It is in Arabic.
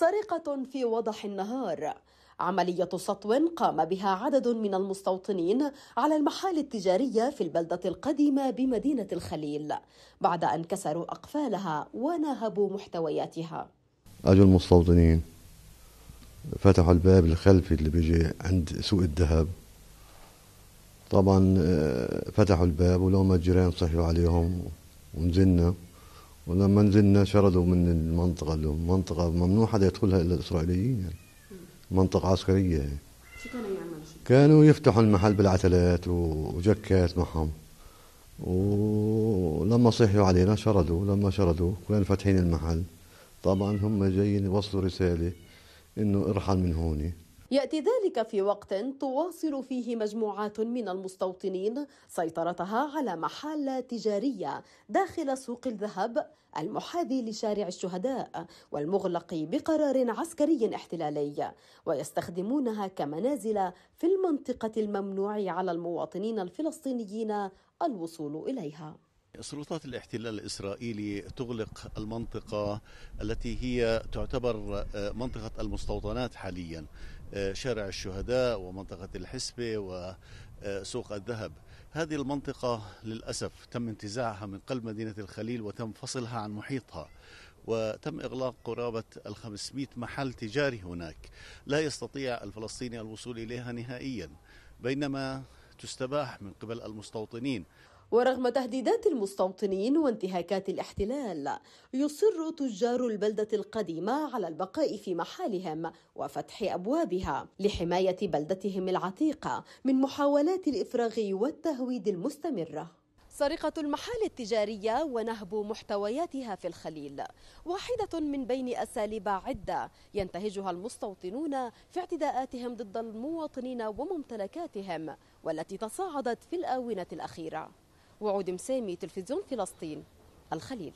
سرقة في وضح النهار عملية سطو قام بها عدد من المستوطنين على المحال التجارية في البلدة القديمة بمدينة الخليل بعد أن كسروا أقفالها وناهبوا محتوياتها أجوا المستوطنين فتحوا الباب الخلفي اللي بيجي عند سوق الذهب طبعا آه، فتحوا الباب ولو ما الجيران صحوا عليهم ونزلنا ولما نزلنا شردوا من المنطقة اللي منطقة ممنوع حدا يدخلها إلا الإسرائيليين يعني منطقة عسكرية يعني. شو كانوا يعملوا؟ كانوا يفتحوا المحل بالعتلات وجكات معهم ولما صحيوا علينا شردوا لما شردوا كانوا فاتحين المحل طبعا هم جايين يوصلوا رسالة إنه ارحل من هوني يعني. ياتي ذلك في وقت تواصل فيه مجموعات من المستوطنين سيطرتها على محال تجاريه داخل سوق الذهب المحاذي لشارع الشهداء والمغلق بقرار عسكري احتلالي ويستخدمونها كمنازل في المنطقه الممنوع على المواطنين الفلسطينيين الوصول اليها سلطات الاحتلال الاسرائيلي تغلق المنطقه التي هي تعتبر آه، منطقه المستوطنات حاليا آه، شارع الشهداء ومنطقه الحسبه آه، وسوق الذهب هذه المنطقه للاسف تم انتزاعها من قلب مدينه الخليل وتم فصلها عن محيطها وتم إغلاق قرابة ال 500 محل تجاري هناك لا يستطيع الفلسطيني الوصول إليها نهائيا بينما تستباح من قبل المستوطنين ورغم تهديدات المستوطنين وانتهاكات الاحتلال يصر تجار البلدة القديمة على البقاء في محالهم وفتح أبوابها لحماية بلدتهم العتيقة من محاولات الإفراغ والتهويد المستمرة سرقة المحال التجارية ونهب محتوياتها في الخليل واحدة من بين أساليب عدة ينتهجها المستوطنون في اعتداءاتهم ضد المواطنين وممتلكاتهم والتي تصاعدت في الآونة الأخيرة وعود مسامي تلفزيون فلسطين الخليل